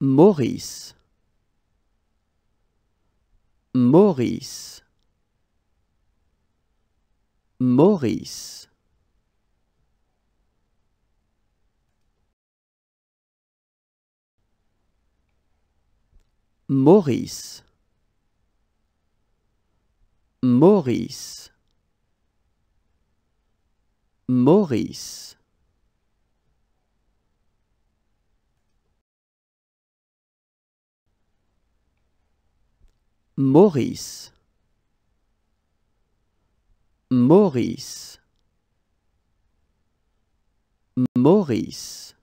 Maurice Maurice Maurice Maurice Maurice Maurice Maurice Maurice Maurice